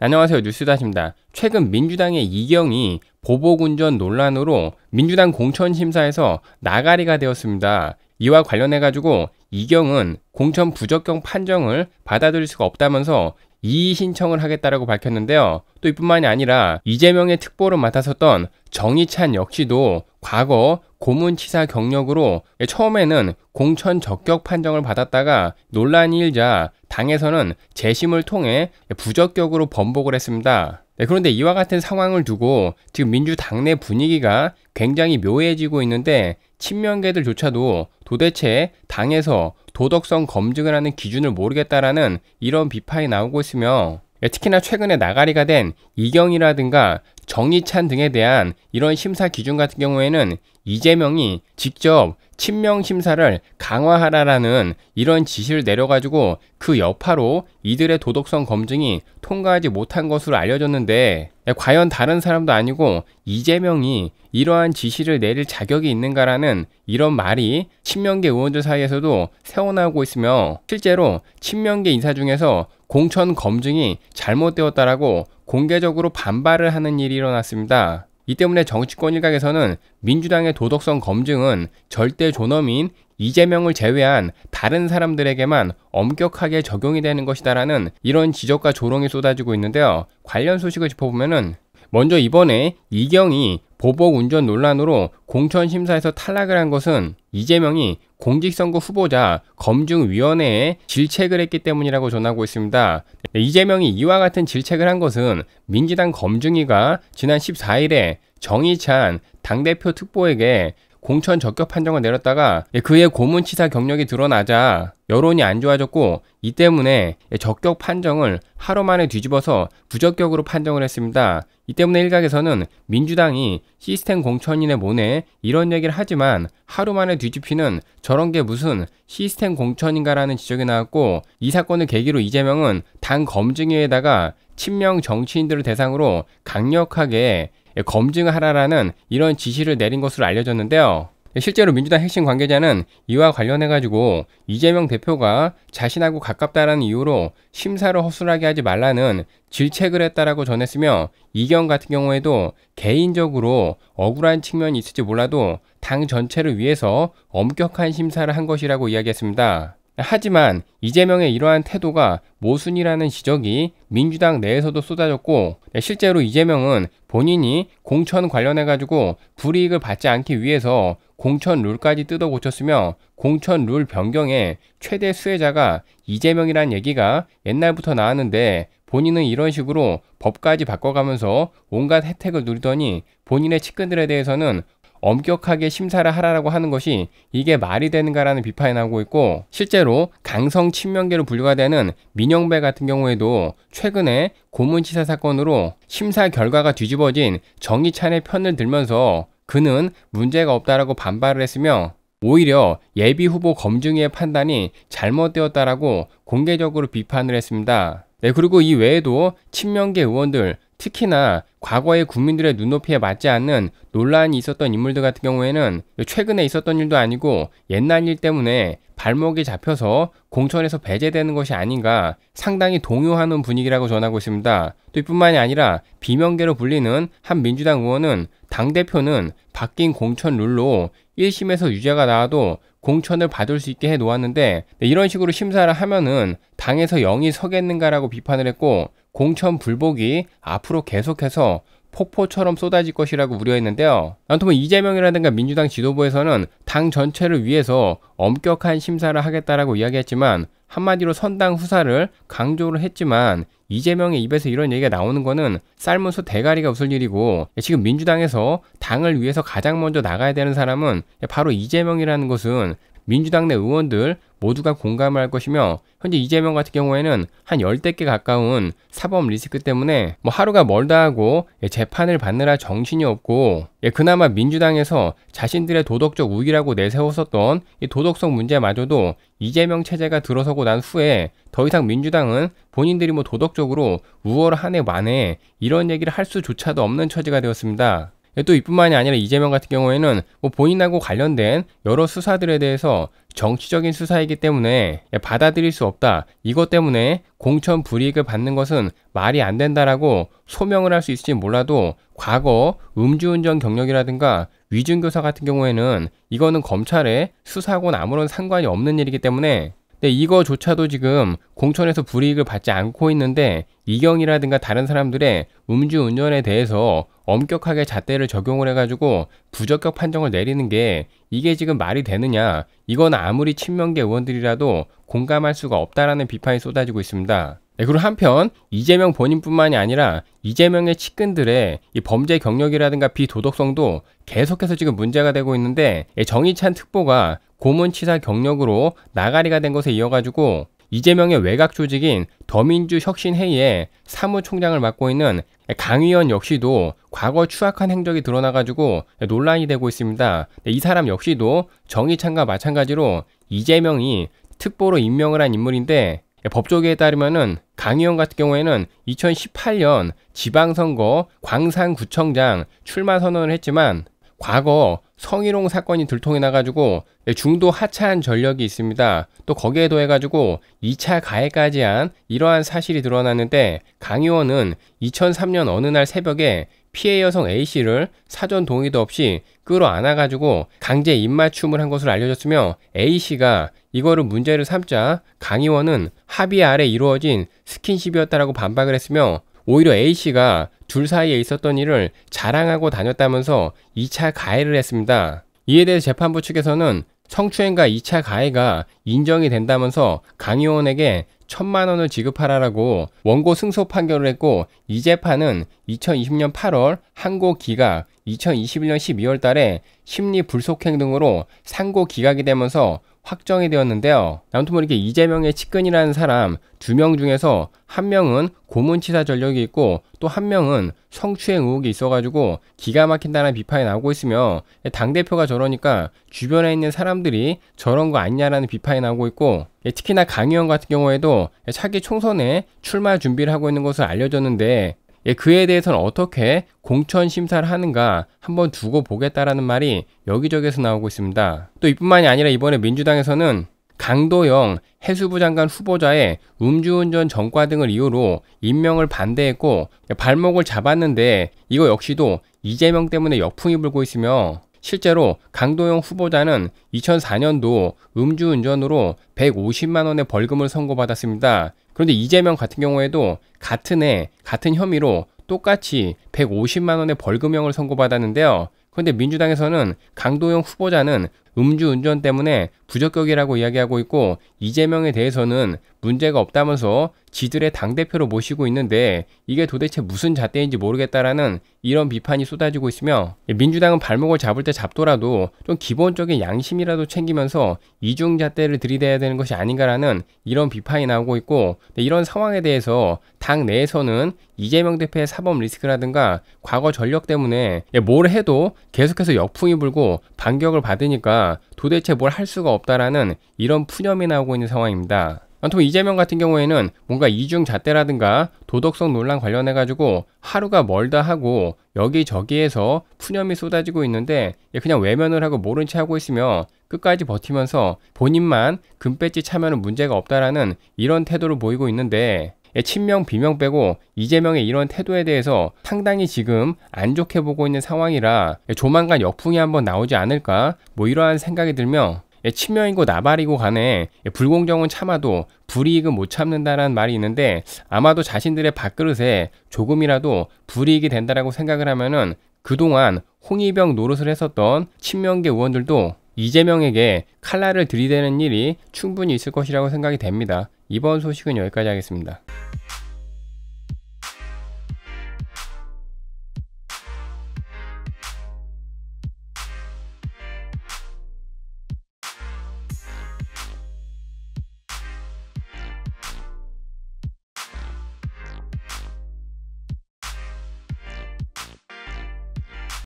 안녕하세요. 뉴스다십니다. 최근 민주당의 이경이 보복운전 논란으로 민주당 공천심사에서 나가리가 되었습니다. 이와 관련해가지고 이경은 공천 부적격 판정을 받아들일 수가 없다면서 이의 신청을 하겠다라고 밝혔는데요. 또 이뿐만이 아니라 이재명의 특보를 맡아섰던 정희찬 역시도 과거 고문치사 경력으로 처음에는 공천 적격 판정을 받았다가 논란이 일자 당에서는 재심을 통해 부적격으로 번복을 했습니다. 네, 그런데 이와 같은 상황을 두고 지금 민주당 내 분위기가 굉장히 묘해지고 있는데 친명계들조차도 도대체 당에서 도덕성 검증을 하는 기준을 모르겠다라는 이런 비판이 나오고 있으며 예, 특히나 최근에 나가리가 된 이경이라든가 정의찬 등에 대한 이런 심사 기준 같은 경우에는 이재명이 직접 친명 심사를 강화하라라는 이런 지시를 내려가지고 그 여파로 이들의 도덕성 검증이 통과하지 못한 것으로 알려졌는데 과연 다른 사람도 아니고 이재명이 이러한 지시를 내릴 자격이 있는가라는 이런 말이 친명계 의원들 사이에서도 새어나오고 있으며 실제로 친명계 인사 중에서 공천 검증이 잘못되었다라고 공개적으로 반발을 하는 일이 일어났습니다. 이 때문에 정치권 일각에서는 민주당의 도덕성 검증은 절대 존엄인 이재명을 제외한 다른 사람들에게만 엄격하게 적용이 되는 것이다라는 이런 지적과 조롱이 쏟아지고 있는데요. 관련 소식을 짚어보면은 먼저 이번에 이경이 보복 운전 논란으로 공천 심사에서 탈락을 한 것은 이재명이 공직선거 후보자 검증위원회에 질책을 했기 때문이라고 전하고 있습니다. 네, 이재명이 이와 같은 질책을 한 것은 민주당 검증위가 지난 14일에 정의찬 당대표 특보에게 공천 적격 판정을 내렸다가 예, 그의 고문치사 경력이 드러나자 여론이 안 좋아졌고 이 때문에 예, 적격 판정을 하루 만에 뒤집어서 부적격으로 판정을 했습니다. 이 때문에 일각에서는 민주당이 시스템 공천인의 모네 이런 얘기를 하지만 하루 만에 뒤집히는 저런 게 무슨 시스템 공천인가라는 지적이 나왔고 이 사건을 계기로 이재명은 당 검증위에다가 친명 정치인들을 대상으로 강력하게 예, 검증하라라는 이런 지시를 내린 것으로 알려졌는데요. 예, 실제로 민주당 핵심 관계자는 이와 관련해가지고 이재명 대표가 자신하고 가깝다라는 이유로 심사를 허술하게 하지 말라는 질책을 했다라고 전했으며 이경 같은 경우에도 개인적으로 억울한 측면이 있을지 몰라도 당 전체를 위해서 엄격한 심사를 한 것이라고 이야기했습니다. 하지만 이재명의 이러한 태도가 모순이라는 지적이 민주당 내에서도 쏟아졌고 네, 실제로 이재명은 본인이 공천 관련해 가지고 불이익을 받지 않기 위해서 공천 룰까지 뜯어 고쳤으며 공천 룰 변경에 최대 수혜자가 이재명이란 얘기가 옛날부터 나왔는데 본인은 이런 식으로 법까지 바꿔가면서 온갖 혜택을 누리더니 본인의 측근들에 대해서는 엄격하게 심사를 하라라고 하는 것이 이게 말이 되는가라는 비판이 나오고 있고 실제로 강성 친명계로 분류가 되는 민영배 같은 경우에도 최근에 고문치사 사건으로 심사 결과가 뒤집어진 정의찬의 편을 들면서 그는 문제가 없다라고 반발을 했으며 오히려 예비 후보 검증위의 판단이 잘못되었다라고 공개적으로 비판을 했습니다. 네, 그리고 이 외에도 친명계 의원들, 특히나 과거의 국민들의 눈높이에 맞지 않는 논란이 있었던 인물들 같은 경우에는 최근에 있었던 일도 아니고 옛날 일 때문에 발목이 잡혀서 공천에서 배제되는 것이 아닌가 상당히 동요하는 분위기라고 전하고 있습니다. 또 이뿐만이 아니라 비명계로 불리는 한 민주당 의원은 당대표는 바뀐 공천 룰로 1심에서 유죄가 나와도 공천을 받을 수 있게 해 놓았는데 네, 이런 식으로 심사를 하면은 당에서 영이 서겠는가라고 비판을 했고 공천 불복이 앞으로 계속해서 폭포처럼 쏟아질 것이라고 우려했는데요. 아무튼 이재명이라든가 민주당 지도부에서는 당 전체를 위해서 엄격한 심사를 하겠다라고 이야기했지만 한마디로 선당 후사를 강조를 했지만 이재명의 입에서 이런 얘기가 나오는 거는 삶은 수 대가리가 웃을 일이고 지금 민주당에서 당을 위해서 가장 먼저 나가야 되는 사람은 바로 이재명이라는 것은 민주당 내 의원들 모두가 공감을 할 것이며 현재 이재명 같은 경우에는 한 열대 개 가까운 사법 리스크 때문에 뭐 하루가 멀다 하고 예, 재판을 받느라 정신이 없고 예, 그나마 민주당에서 자신들의 도덕적 우위라고 내세웠었던 도덕성 문제마저도 이재명 체제가 들어서고 난 후에 더 이상 민주당은 본인들이 뭐 도덕적으로 우월 한해 만에 이런 얘기를 할 수조차도 없는 처지가 되었습니다. 예, 또 이뿐만이 아니라 이재명 같은 경우에는 뭐 본인하고 관련된 여러 수사들에 대해서 정치적인 수사이기 때문에 예, 받아들일 수 없다. 이것 때문에 공천 불이익을 받는 것은 말이 안 된다라고 소명을 할 수 있을지 몰라도 과거 음주운전 경력이라든가 위준교사 같은 경우에는 이거는 검찰의 수사하고는 아무런 상관이 없는 일이기 때문에 근데 이거조차도 지금 공천에서 불이익을 받지 않고 있는데 이경이라든가 다른 사람들의 음주운전에 대해서 엄격하게 잣대를 적용을 해가지고 부적격 판정을 내리는 게 이게 지금 말이 되느냐 이건 아무리 친명계 의원들이라도 공감할 수가 없다라는 비판이 쏟아지고 있습니다. 네, 그리고 한편 이재명 본인뿐만이 아니라 이재명의 측근들의 이 범죄 경력이라든가 비도덕성도 계속해서 지금 문제가 되고 있는데 예, 정의찬 특보가 고문치사 경력으로 나가리가 된 것에 이어가지고 이재명의 외곽 조직인 더민주 혁신회의에 사무총장을 맡고 있는 강의원 역시도 과거 추악한 행적이 드러나가지고 논란이 되고 있습니다. 네, 이 사람 역시도 정의찬과 마찬가지로 이재명이 특보로 임명을 한 인물인데 법조계에 따르면은 강의원 같은 경우에는 2018년 지방선거 광산구청장 출마 선언을 했지만 과거 성희롱 사건이 들통이 나가지고 예, 중도 하차한 전력이 있습니다. 또 거기에 더해가지고 2차 가해까지 한 이러한 사실이 드러났는데 강 의원은 2003년 어느 날 새벽에 피해 여성 A씨를 사전 동의도 없이 끌어안아가지고 강제 입맞춤을 한 것으로 알려졌으며 A씨가 이거를 문제를 삼자 강 의원은 합의 아래 이루어진 스킨십이었다라고 반박을 했으며 오히려 A씨가 둘 사이에 있었던 일을 자랑하고 다녔다면서 2차 가해를 했습니다. 이에 대해 재판부 측에서는 성추행과 2차 가해가 인정이 된다면서 강의원에게 천만 원을 지급하라라고 원고 승소 판결을 했고 이 재판은 2020년 8월 항고 기각 2021년 12월 달에 심리 불속행 등으로 상고 기각이 되면서 확정이 되었는데요. 아무튼 모르게 이재명의 측근이라는 사람 두 명 중에서 한 명은 고문치사 전력이 있고 또 한 명은 성추행 의혹이 있어가지고 기가 막힌다는 비판이 나오고 있으며 예, 당대표가 저러니까 주변에 있는 사람들이 저런 거 아니냐라는 비판이 나오고 있고 예, 특히나 강 의원 같은 경우에도 예, 차기 총선에 출마 준비를 하고 있는 것을 알려졌는데 예, 그에 대해서는 어떻게 공천 심사를 하는가 한번 두고 보겠다라는 말이 여기저기에서 나오고 있습니다. 또 이뿐만이 아니라 이번에 민주당에서는 강도영 해수부 장관 후보자의 음주운전 전과 등을 이유로 임명을 반대했고 예, 발목을 잡았는데 이거 역시도 이재명 때문에 역풍이 불고 있으며 실제로 강도영 후보자는 2004년도 음주운전으로 150만 원의 벌금을 선고받았습니다. 그런데 이재명 같은 경우에도 같은 해 같은 혐의로 똑같이 150만 원의 벌금형을 선고받았는데요. 그런데 민주당에서는 강도영 후보자는 음주운전 때문에 부적격이라고 이야기하고 있고 이재명에 대해서는 문제가 없다면서 지들의 당대표로 모시고 있는데 이게 도대체 무슨 잣대인지 모르겠다라는 이런 비판이 쏟아지고 있으며 예, 민주당은 발목을 잡을 때 잡더라도 좀 기본적인 양심이라도 챙기면서 이중 잣대를 들이대야 되는 것이 아닌가라는 이런 비판이 나오고 있고 네, 이런 상황에 대해서 당 내에서는 이재명 대표의 사법 리스크라든가 과거 전력 때문에 예, 뭘 해도 계속해서 역풍이 불고 반격을 받으니까 도대체 뭘 할 수가 없다라는 이런 푸념이 나오고 있는 상황입니다. 아무튼 이재명 같은 경우에는 뭔가 이중잣대라든가 도덕성 논란 관련해가지고 하루가 멀다 하고 여기저기에서 푸념이 쏟아지고 있는데 그냥 외면을 하고 모른 채 하고 있으며 끝까지 버티면서 본인만 금배지 차면은 문제가 없다라는 이런 태도를 보이고 있는데 예, 친명 비명 빼고 이재명의 이런 태도에 대해서 상당히 지금 안 좋게 보고 있는 상황이라 예, 조만간 역풍이 한번 나오지 않을까 뭐 이러한 생각이 들며 예, 친명이고 나발이고 간에 불공정은 참아도 불이익은 못 참는다라는 말이 있는데 아마도 자신들의 밥그릇에 조금이라도 불이익이 된다라고 생각을 하면은 그동안 홍위병 노릇을 했었던 친명계 의원들도 이재명에게 칼날을 들이대는 일이 충분히 있을 것이라고 생각이 됩니다. 이번 소식은 여기까지 하겠습니다.